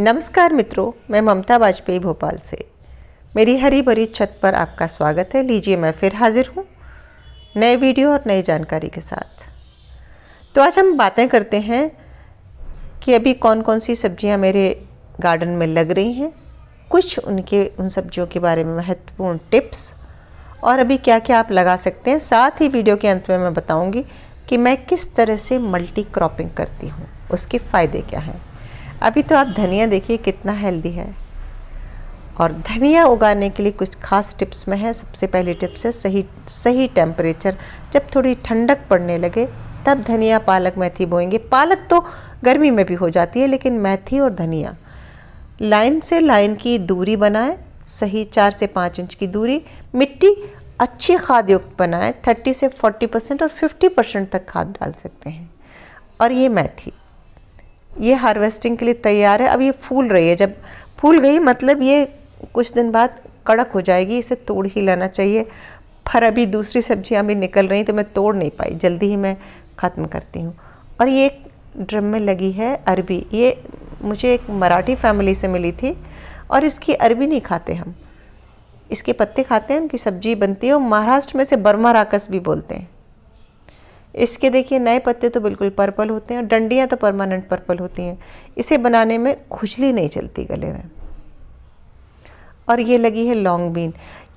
नमस्कार मित्रों मैं ममता वाजपेयी भोपाल से मेरी हरी भरी छत पर आपका स्वागत है लीजिए मैं फिर हाजिर हूँ नए वीडियो और नई जानकारी के साथ तो आज हम बातें करते हैं कि अभी कौन कौन सी सब्जियाँ मेरे गार्डन में लग रही हैं कुछ उनके उन सब्जियों के बारे में महत्वपूर्ण टिप्स और अभी क्या क्या आप लगा सकते हैं साथ ही वीडियो के अंत में मैं बताऊँगी कि मैं किस तरह से मल्टी क्रॉपिंग करती हूँ उसके फ़ायदे क्या हैं अभी तो आप धनिया देखिए कितना हेल्दी है और धनिया उगाने के लिए कुछ खास टिप्स में है सबसे पहली टिप्स है सही सही टेम्परेचर जब थोड़ी ठंडक पड़ने लगे तब धनिया पालक मेथी बोएंगे पालक तो गर्मी में भी हो जाती है लेकिन मेथी और धनिया लाइन से लाइन की दूरी बनाएं सही चार से पाँच इंच की दूरी मिट्टी अच्छी खाद युक्त बनाएं थर्टी से फोर्टी परसेंट और फिफ्टी परसेंट तक खाद डाल सकते हैं और ये मैथी ये हार्वेस्टिंग के लिए तैयार है अब ये फूल रही है जब फूल गई मतलब ये कुछ दिन बाद कड़क हो जाएगी इसे तोड़ ही लेना चाहिए पर अभी दूसरी सब्जियां भी निकल रही तो मैं तोड़ नहीं पाई जल्दी ही मैं ख़त्म करती हूँ और ये एक ड्रम में लगी है अरबी ये मुझे एक मराठी फैमिली से मिली थी और इसकी अरबी नहीं खाते हम इसके पत्ते खाते हैं उनकी सब्जी बनती है और महाराष्ट्र में से बर्मा राकस भी बोलते हैं इसके देखिए नए पत्ते तो बिल्कुल पर्पल होते हैं और डंडियाँ तो परमानेंट पर्पल होती हैं इसे बनाने में खुजली नहीं चलती गले में और ये लगी है लॉन्ग बीन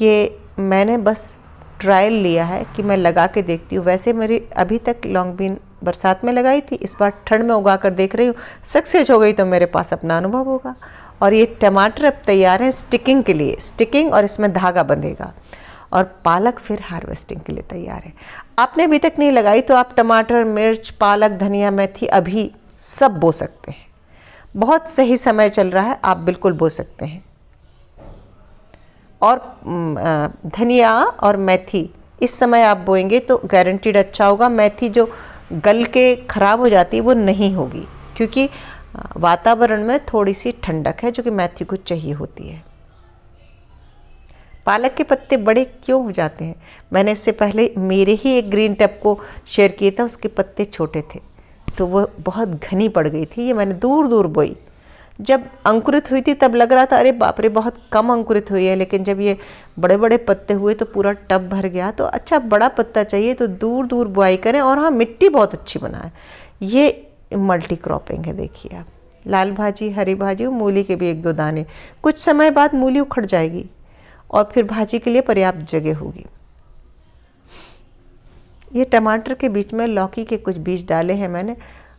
ये मैंने बस ट्रायल लिया है कि मैं लगा के देखती हूँ वैसे मेरी अभी तक लॉन्ग बीन बरसात में लगाई थी इस बार ठंड में उगा कर देख रही हूँ सक्सेस हो गई तो मेरे पास अपना अनुभव होगा और ये टमाटर अब तैयार है स्टिकिंग के लिए स्टिकिंग और इसमें धागा बंधेगा और पालक फिर हार्वेस्टिंग के लिए तैयार है आपने अभी तक नहीं लगाई तो आप टमाटर मिर्च पालक धनिया मेथी अभी सब बो सकते हैं बहुत सही समय चल रहा है आप बिल्कुल बो सकते हैं और धनिया और मेथी इस समय आप बोएंगे तो गारंटीड अच्छा होगा मेथी जो गल के ख़राब हो जाती है वो नहीं होगी क्योंकि वातावरण में थोड़ी सी ठंडक है जो कि मैथी को चाहिए होती है पालक के पत्ते बड़े क्यों हो जाते हैं मैंने इससे पहले मेरे ही एक ग्रीन टब को शेयर किया था उसके पत्ते छोटे थे तो वो बहुत घनी पड़ गई थी ये मैंने दूर दूर बोई जब अंकुरित हुई थी तब लग रहा था अरे बाप रे बहुत कम अंकुरित हुई है लेकिन जब ये बड़े बड़े पत्ते हुए तो पूरा टब भर गया तो अच्छा बड़ा पत्ता चाहिए तो दूर दूर बुआई करें और हाँ मिट्टी बहुत अच्छी बनाए ये मल्टी क्रॉपिंग है देखिए आप लाल भाजी हरी भाजी और मूली के भी एक दो दाने कुछ समय बाद मूली उखड़ जाएगी और फिर भाजी के लिए पर्याप्त जगह होगी ये टमाटर के बीच में लौकी के कुछ बीज डाले हैं मैंने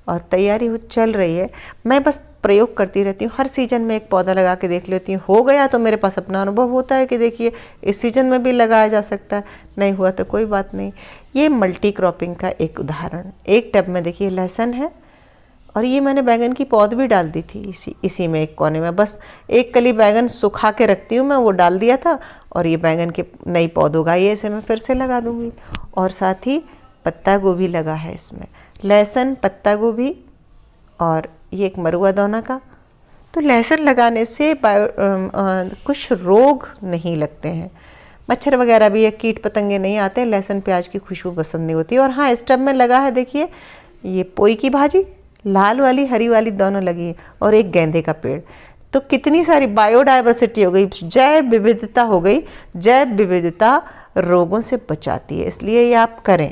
और तैयारी चल रही है मैं बस प्रयोग करती रहती हूँ हर सीज़न में एक पौधा लगा के देख लेती हूँ हो गया तो मेरे पास अपना अनुभव होता है कि देखिए इस सीज़न में भी लगाया जा सकता है नहीं हुआ तो कोई बात नहीं ये मल्टी क्रॉपिंग का एक उदाहरण एक टब में देखिए लहसुन है और ये मैंने बैंगन की पौध भी डाल दी थी इसी इसी में एक कोने में बस एक कली बैंगन सुखा के रखती हूँ मैं वो डाल दिया था और ये बैंगन के नई पौध ये ऐसे मैं फिर से लगा दूँगी और साथ ही पत्ता गोभी लगा है इसमें लहसुन पत्ता गोभी और ये एक मरुआ दोना का तो लहसुन लगाने से बायो कुछ रोग नहीं लगते हैं मच्छर वगैरह भी या कीट पतंगे नहीं आते लहसुन प्याज की खुशबू पसंद नहीं होती और हाँ इस टब में लगा है देखिए ये पोई की भाजी लाल वाली हरी वाली दोनों लगी और एक गेंदे का पेड़ तो कितनी सारी बायोडाइवर्सिटी हो गई जैव विविधता हो गई जैव विविधता रोगों से बचाती है इसलिए ये आप करें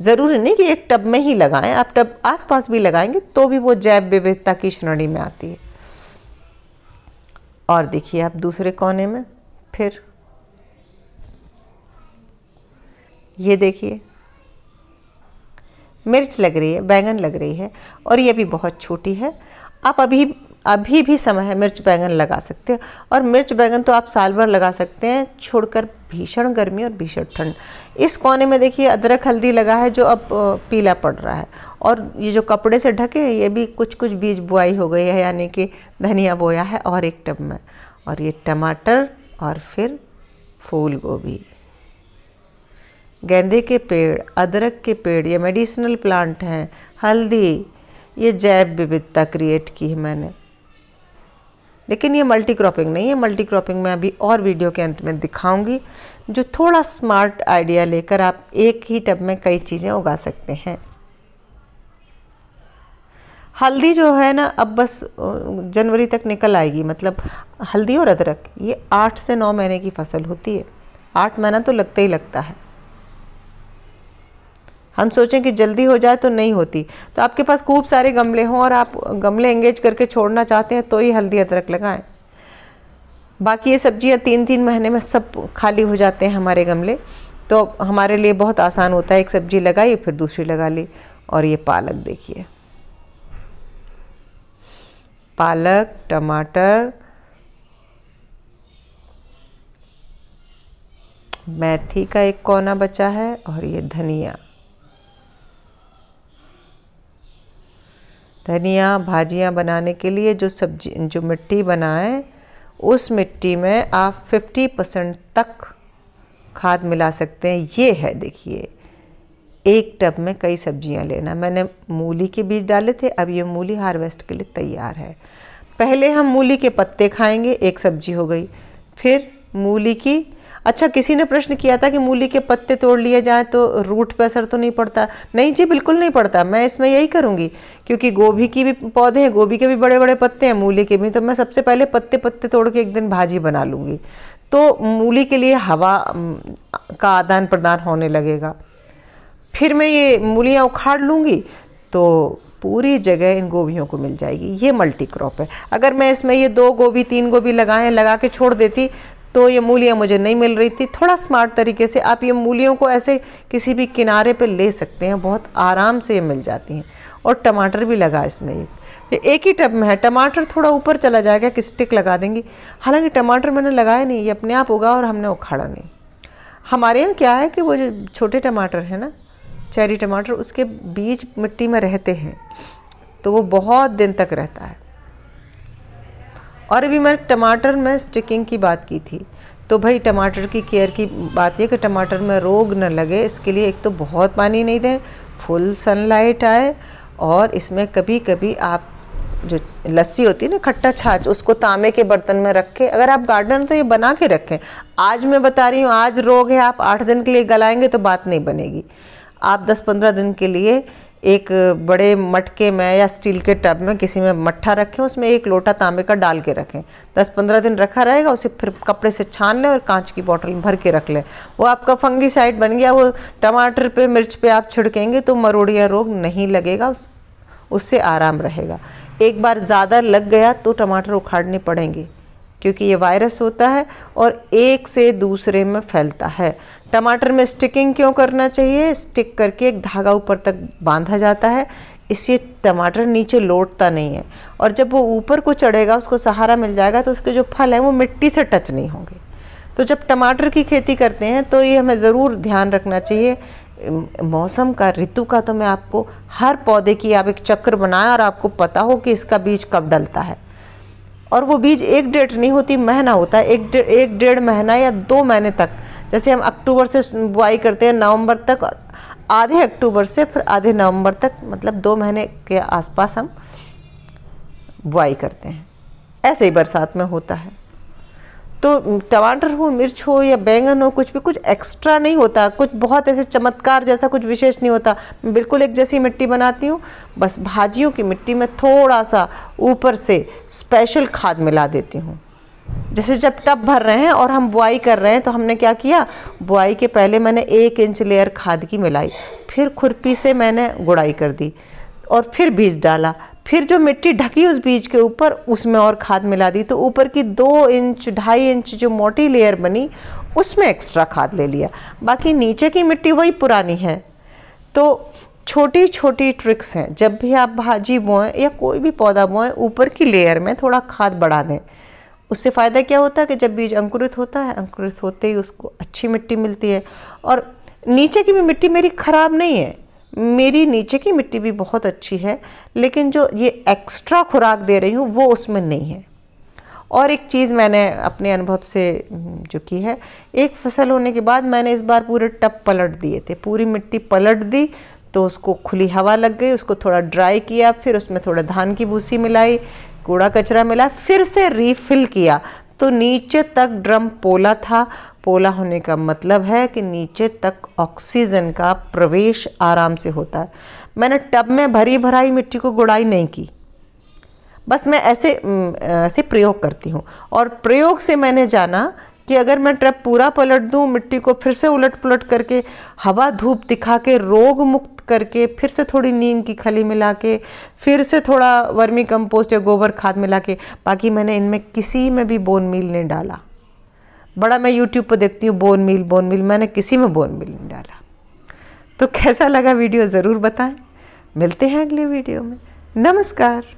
ज़रूरी नहीं कि एक टब में ही लगाएं आप टब आसपास भी लगाएंगे तो भी वो जैव विविधता की श्रेणी में आती है और देखिए आप दूसरे कोने में फिर ये देखिए मिर्च लग रही है बैंगन लग रही है और ये भी बहुत छोटी है आप अभी अभी भी समय है मिर्च बैंगन लगा सकते हैं और मिर्च बैंगन तो आप साल भर लगा सकते हैं छोड़कर भीषण गर्मी और भीषण ठंड इस कोने में देखिए अदरक हल्दी लगा है जो अब पीला पड़ रहा है और ये जो कपड़े से ढके हैं ये भी कुछ कुछ बीज बुआई हो गई है यानी कि धनिया बोया है और एक टब में और ये टमाटर और फिर फूल गोभी गेंदे के पेड़ अदरक के पेड़ ये मेडिसिनल प्लांट हैं हल्दी ये जैव विविधता क्रिएट की है मैंने लेकिन ये मल्टी क्रॉपिंग नहीं है मल्टी क्रॉपिंग मैं अभी और वीडियो के अंत में दिखाऊंगी जो थोड़ा स्मार्ट आइडिया लेकर आप एक ही टब में कई चीज़ें उगा सकते हैं हल्दी जो है ना अब बस जनवरी तक निकल आएगी मतलब हल्दी और अदरक ये आठ से नौ महीने की फसल होती है आठ महीना तो लगता ही लगता है हम सोचें कि जल्दी हो जाए तो नहीं होती तो आपके पास खूब सारे गमले हों और आप गमले एंगेज करके छोड़ना चाहते हैं तो ही हल्दी अदरक लगाएं बाकी ये सब्जियां तीन तीन महीने में सब खाली हो जाते हैं हमारे गमले तो हमारे लिए बहुत आसान होता है एक सब्जी लगाई फिर दूसरी लगा ली और ये पालक देखिए पालक टमाटर मेथी का एक कोना बचा है और ये धनिया धनिया भाजियाँ बनाने के लिए जो सब्जी जो मिट्टी बनाएं उस मिट्टी में आप 50 परसेंट तक खाद मिला सकते हैं ये है देखिए एक टब में कई सब्जियां लेना मैंने मूली के बीज डाले थे अब ये मूली हार्वेस्ट के लिए तैयार है पहले हम मूली के पत्ते खाएंगे एक सब्जी हो गई फिर मूली की अच्छा किसी ने प्रश्न किया था कि मूली के पत्ते तोड़ लिए जाए तो रूट पर असर तो नहीं पड़ता नहीं जी बिल्कुल नहीं पड़ता मैं इसमें यही करूँगी क्योंकि गोभी की भी पौधे हैं गोभी के भी बड़े बड़े पत्ते हैं मूली के भी तो मैं सबसे पहले पत्ते पत्ते तोड़ के एक दिन भाजी बना लूँगी तो मूली के लिए हवा का आदान प्रदान होने लगेगा फिर मैं ये मूलियाँ उखाड़ लूँगी तो पूरी जगह इन गोभीियों को मिल जाएगी ये मल्टी क्रॉप है अगर मैं इसमें ये दो गोभी तीन गोभी लगाएं लगा के छोड़ देती तो ये मूलियाँ मुझे नहीं मिल रही थी थोड़ा स्मार्ट तरीके से आप ये मूलियों को ऐसे किसी भी किनारे पर ले सकते हैं बहुत आराम से ये मिल जाती हैं और टमाटर भी लगा इसमें एक एक ही टब में है टमाटर थोड़ा ऊपर चला जाएगा कि स्टिक लगा देंगी हालांकि टमाटर मैंने लगाया नहीं ये अपने आप होगा और हमने उखाड़ा नहीं हमारे यहाँ क्या है कि वो जो छोटे टमाटर हैं ना चेरी टमाटर उसके बीज मिट्टी में रहते हैं तो वो बहुत दिन तक रहता है और अभी मैं टमाटर में स्टिकिंग की बात की थी तो भाई टमाटर की केयर की बात यह कि टमाटर में रोग न लगे इसके लिए एक तो बहुत पानी नहीं दें फुल सनलाइट आए और इसमें कभी कभी आप जो लस्सी होती है ना खट्टा छाछ उसको तांबे के बर्तन में रख के अगर आप गार्डन तो ये बना के रखें आज मैं बता रही हूँ आज रोग है आप आठ दिन के लिए गलाएंगे तो बात नहीं बनेगी आप दस पंद्रह दिन के लिए एक बड़े मटके में या स्टील के टब में किसी में मट्ठा रखें उसमें एक लोटा तांबे का डाल के रखें दस पंद्रह दिन रखा रहेगा उसे फिर कपड़े से छान लें और कांच की बोतल में भर के रख लें वो आपका फंगी साइड बन गया वो टमाटर पे मिर्च पे आप छिड़केंगे तो मरोड़िया रोग नहीं लगेगा उससे आराम रहेगा एक बार ज़्यादा लग गया तो टमाटर उखाड़ने पड़ेंगे क्योंकि ये वायरस होता है और एक से दूसरे में फैलता है टमाटर में स्टिकिंग क्यों करना चाहिए स्टिक करके एक धागा ऊपर तक बांधा जाता है इससे टमाटर नीचे लौटता नहीं है और जब वो ऊपर को चढ़ेगा उसको सहारा मिल जाएगा तो उसके जो फल हैं वो मिट्टी से टच नहीं होंगे तो जब टमाटर की खेती करते हैं तो ये हमें ज़रूर ध्यान रखना चाहिए मौसम का ऋतु का तो मैं आपको हर पौधे की आप एक चक्र बनाएं और आपको पता हो कि इसका बीज कब डलता है और वो बीज एक डेट नहीं होती महीना होता है एक डेढ़ एक डेढ़ महीना या दो महीने तक जैसे हम अक्टूबर से बुआई करते हैं नवंबर तक और आधे अक्टूबर से फिर आधे नवंबर तक मतलब दो महीने के आसपास हम बुआई करते हैं ऐसे ही बरसात में होता है तो टमाटर हो मिर्च हो या बैंगन हो कुछ भी कुछ एक्स्ट्रा नहीं होता कुछ बहुत ऐसे चमत्कार जैसा कुछ विशेष नहीं होता बिल्कुल एक जैसी मिट्टी बनाती हूँ बस भाजियों की मिट्टी में थोड़ा सा ऊपर से स्पेशल खाद मिला देती हूँ जैसे जब टब भर रहे हैं और हम बुआई कर रहे हैं तो हमने क्या किया बुआई के पहले मैंने एक इंच लेयर खाद की मिलाई फिर खुरपी से मैंने गुड़ाई कर दी और फिर बीज डाला फिर जो मिट्टी ढकी उस बीज के ऊपर उसमें और खाद मिला दी तो ऊपर की दो इंच ढाई इंच जो मोटी लेयर बनी उसमें एक्स्ट्रा खाद ले लिया बाकी नीचे की मिट्टी वही पुरानी है तो छोटी छोटी ट्रिक्स हैं जब भी आप भाजी बोएं या कोई भी पौधा बोएं ऊपर की लेयर में थोड़ा खाद बढ़ा दें उससे फ़ायदा क्या होता है कि जब बीज अंकुरित होता है अंकुरित होते ही उसको अच्छी मिट्टी मिलती है और नीचे की भी मिट्टी मेरी ख़राब नहीं है मेरी नीचे की मिट्टी भी बहुत अच्छी है लेकिन जो ये एक्स्ट्रा खुराक दे रही हूँ वो उसमें नहीं है और एक चीज़ मैंने अपने अनुभव से हम्म, जो की है एक फसल होने के बाद मैंने इस बार पूरे टप पलट दिए थे पूरी मिट्टी पलट दी तो उसको खुली हवा लग गई उसको थोड़ा ड्राई किया फिर उसमें थोड़ा धान की भूसी मिलाई कूड़ा कचरा मिला फिर से रीफिल किया तो नीचे तक ड्रम पोला था पोला होने का मतलब है कि नीचे तक ऑक्सीजन का प्रवेश आराम से होता है मैंने टब में भरी भराई मिट्टी को गुड़ाई नहीं की बस मैं ऐसे ऐसे प्रयोग करती हूँ और प्रयोग से मैंने जाना कि अगर मैं ट्रैप पूरा पलट दूं मिट्टी को फिर से उलट पुलट करके हवा धूप दिखा के रोग मुक्त करके फिर से थोड़ी नीम की खली मिला के फिर से थोड़ा वर्मी कंपोस्ट या गोबर खाद मिला के बाकी मैंने इनमें किसी में भी बोन मील नहीं डाला बड़ा मैं यूट्यूब पर देखती हूँ बोन मील बोन मील मैंने किसी में बोन मील नहीं डाला तो कैसा लगा वीडियो ज़रूर बताएं मिलते हैं अगले वीडियो में नमस्कार